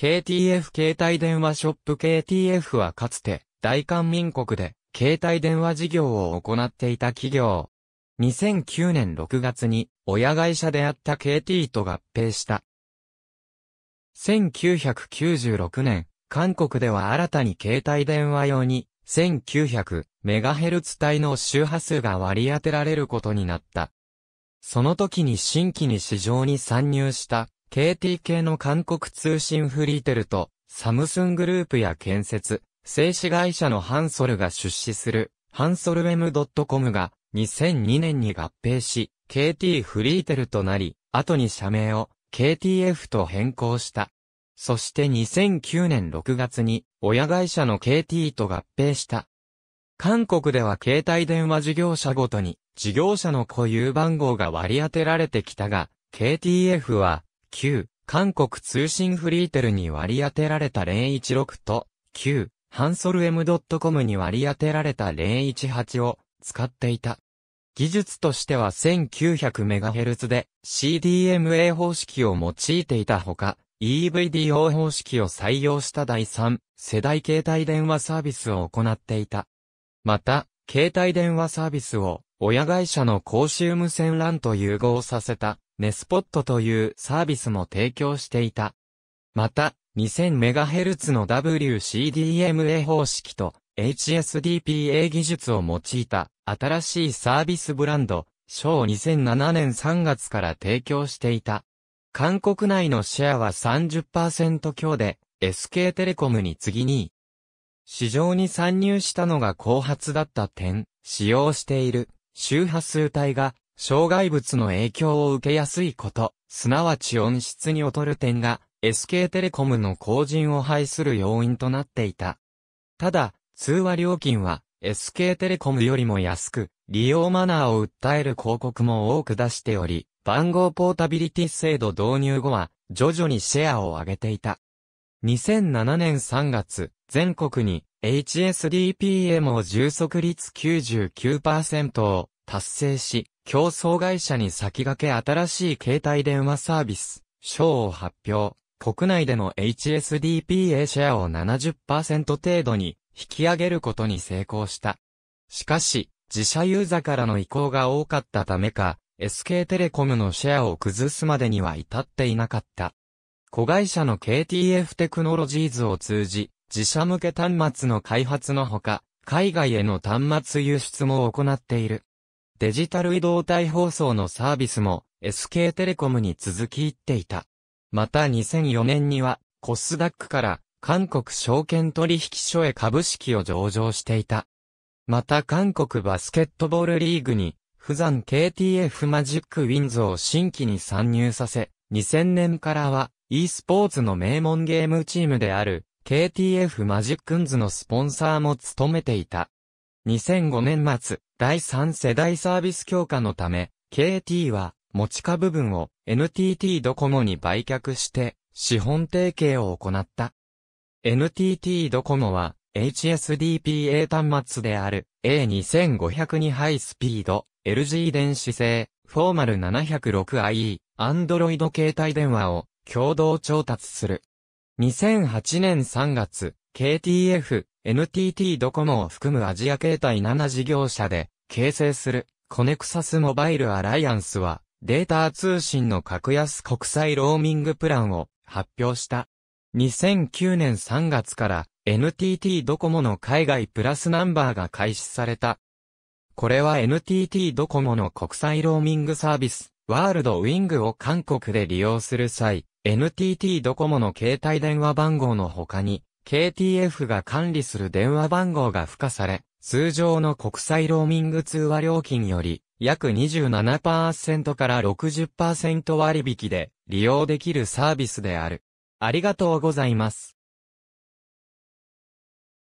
KTF 携帯電話ショップ KTF はかつて、大韓民国で、携帯電話事業を行っていた企業。2009年6月に、親会社であった KT と合併した。1996年、韓国では新たに携帯電話用に、1900MHz 帯の周波数が割り当てられることになった。その時に新規に市場に参入した KT 系の韓国通信フリーテルと、サムスングループや建設、製紙会社のハンソルが出資する、ハンソル M.com が2002年に合併し、KT フリーテルとなり、後に社名を KTF と変更した。そして2009年6月に親会社の KT と合併した。韓国では携帯電話事業者ごとに事業者の固有番号が割り当てられてきたが、KTF は9、韓国通信フリーテルに割り当てられた016と、9、ハンソル M.com に割り当てられた018を使っていた。技術としては 1900MHz で CDMA 方式を用いていたほか、EVDO 方式を採用した第3世代携帯電話サービスを行っていた。また、携帯電話サービスを親会社の公衆無線 LAN と融合させたネスポットというサービスも提供していた。また、2000MHz の WCDMA 方式と HSDPA 技術を用いた新しいサービスブランド、ショー2007年3月から提供していた。韓国内のシェアは30%強で、SK テレコムに次に市場に参入したのが後発だった点、使用している周波数帯が障害物の影響を受けやすいこと、すなわち音質に劣る点が、SK テレコムの後陣を排する要因となっていた。ただ、通話料金は SK テレコムよりも安く、利用マナーを訴える広告も多く出しており、番号ポータビリティ制度導入後は、徐々にシェアを上げていた。2007年3月、全国に HSDPM を充足率99%を達成し、競争会社に先駆け新しい携帯電話サービス、賞を発表。国内での HSDPA シェアを70%程度に引き上げることに成功した。しかし、自社ユーザからの移行が多かったためか、SK テレコムのシェアを崩すまでには至っていなかった。子会社の KTF テクノロジーズを通じ、自社向け端末の開発のほか、海外への端末輸出も行っている。デジタル移動体放送のサービスも SK テレコムに続き行っていた。また2004年にはコスダックから韓国証券取引所へ株式を上場していた。また韓国バスケットボールリーグに富山 KTF マジックウィンズを新規に参入させ、2000年からは e スポーツの名門ゲームチームである KTF マジックンズのスポンサーも務めていた。2005年末、第3世代サービス強化のため、KT は持ち家部分を NTT ドコモに売却して資本提携を行った。NTT ドコモは HSDPA 端末である A2500 にハイスピード、LG 電子製、フォーマル 706IE、Android 携帯電話を共同調達する。2008年3月、KTF NTT ドコモを含むアジア形態7事業者で形成するコネクサスモバイルアライアンスはデータ通信の格安国際ローミングプランを発表した。2009年3月から NTT ドコモの海外プラスナンバーが開始された。これは NTT ドコモの国際ローミングサービス、ワールドウィングを韓国で利用する際、NTT ドコモの携帯電話番号の他に、KTF が管理する電話番号が付加され、通常の国際ローミング通話料金より約27%から60%割引で利用できるサービスである。ありがとうございます。